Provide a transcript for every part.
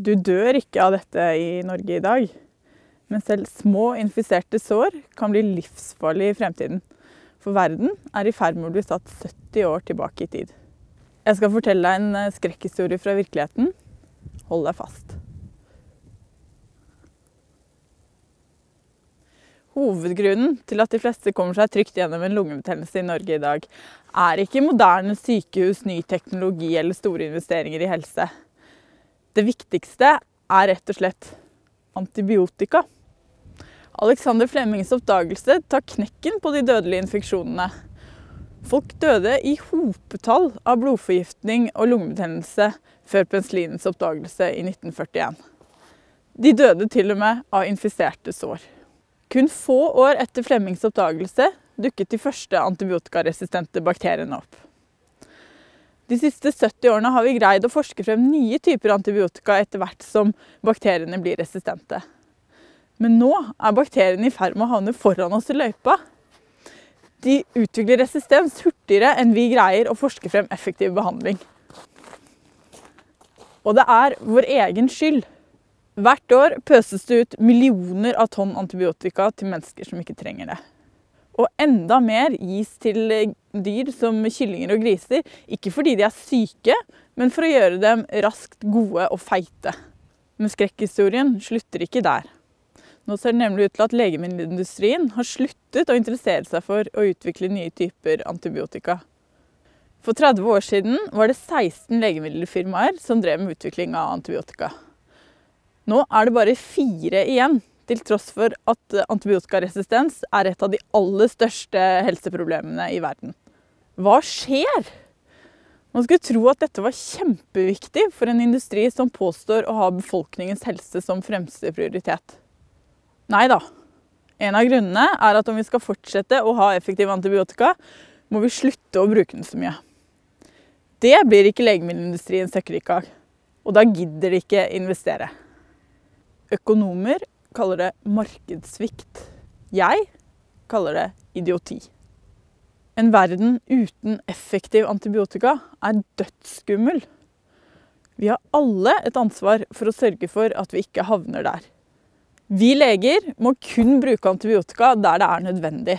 Du dør ikke av dette i Norge i dag, men selv små infiserte sår kan bli livsfarlige i fremtiden. For verden er i ferd med å bli satt 70 år tilbake i tid. Jeg skal fortelle deg en eh, skrekkhistorie fra virkeligheten. Hold deg fast. Hovedgrunnen til at de fleste kommer seg trygt gjennom en lungebetennelse i Norge i dag, er ikke moderne sykehus, ny teknologi eller store investeringer i helse. Det viktigste er rett og slett antibiotika. Alexander Flemings oppdagelse tar knekken på de dødelige infeksjonene. Folk døde i hopetall av blodforgiftning og lungebetennelse før penicillinens oppdagelse i 1941. De døde til og med av infiserte sår. Kun få år etter Flemmings oppdagelse dukket de første antibiotikaresistente bakteriene opp. De siste 70 årene har vi greid å forske frem nye typer antibiotika etter hvert som bakteriene blir resistente. Men nå er bakteriene i ferd med å havne foran oss i løypa. De utvikler resistens hurtigere enn vi greier å forske frem effektiv behandling. Og det er vår egen skyld. Hvert år pøses det ut millioner av tonn antibiotika til mennesker som ikke trenger det. Og enda mer gis til dyr som kyllinger og griser, ikke fordi de er syke, men for å gjøre dem raskt gode og feite. Men skrekkhistorien slutter ikke der. Nå ser det nemlig ut til at legemiddelindustrien har sluttet å interessere seg for å utvikle nye typer antibiotika. For 30 år siden var det 16 legemiddelfirmaer som drev med utvikling av antibiotika. Nå er det bare fire igjen til tross for at eh, antibiotikaresistens er et av de aller største helseproblemene i verden. Hva skjer? Man skulle tro at dette var kjempeviktig for en industri som påstår å ha befolkningens helse som fremste prioritet. Nei da. En av grunnene er at om vi skal fortsette å ha effektiv antibiotika, må vi slutte å bruke den så mye. Det blir ikke legemiddelindustrien søkkrik av. Og da gidder de ikke investere. Økonomer kaller det markedssvikt. Jeg kaller det idioti. En verden uten effektiv antibiotika er dødsskummel. Vi har alle et ansvar for å sørge for at vi ikke havner der. Vi leger må kun bruke antibiotika der det er nødvendig.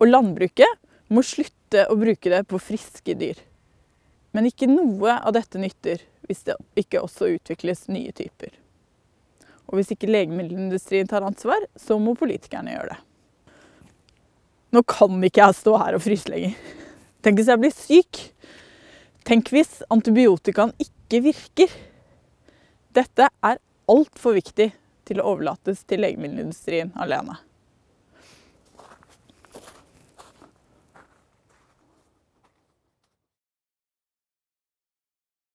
Og landbruket må slutte å bruke det på friske dyr. Men ikke noe av dette nytter hvis det ikke også utvikles nye typer. Og hvis ikke legemiddelindustrien tar ansvar, så må politikerne gjøre det. Nå kan ikke jeg stå her og fryse lenger. Tenk hvis jeg blir syk? Tenk hvis antibiotikaen ikke virker? Dette er altfor viktig til å overlates til legemiddelindustrien alene.